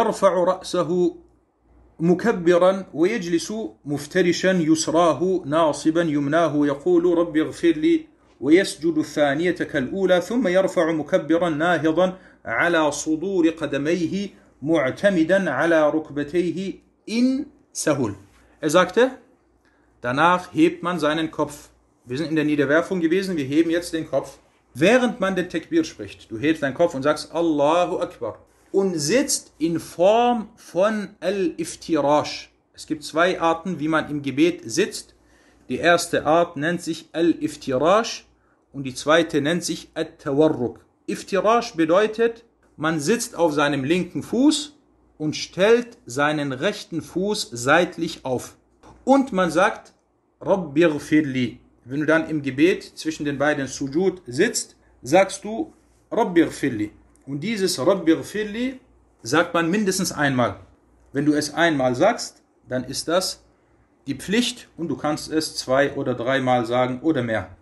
يرفع رأسه مكبرا ويجلس مفترشا يسراه ناصبا يمناه يقول رب اغفر لي ويسجد الثانية كالأولى ثم يرفع مكبرا ناهضا على صدور قدميه معتمدا على ركبتيه إن سهل Er sagte, danach hebt man seinen Kopf. Wir sind in der Niederwerfung gewesen, wir heben jetzt den Kopf. Während man den Tekbir spricht, du hebst deinen Kopf und sagst Allahu Akbar. und sitzt in Form von Al-Iftirash. Es gibt zwei Arten, wie man im Gebet sitzt. Die erste Art nennt sich Al-Iftirash und die zweite nennt sich At-Tawarruk. Iftirash bedeutet, man sitzt auf seinem linken Fuß und stellt seinen rechten Fuß seitlich auf. Und man sagt Rabbirfirli. Wenn du dann im Gebet zwischen den beiden Sujud sitzt, sagst du Rabbirfirli. Und dieses Rabbighfirli sagt man mindestens einmal. Wenn du es einmal sagst, dann ist das die Pflicht und du kannst es zwei oder dreimal sagen oder mehr.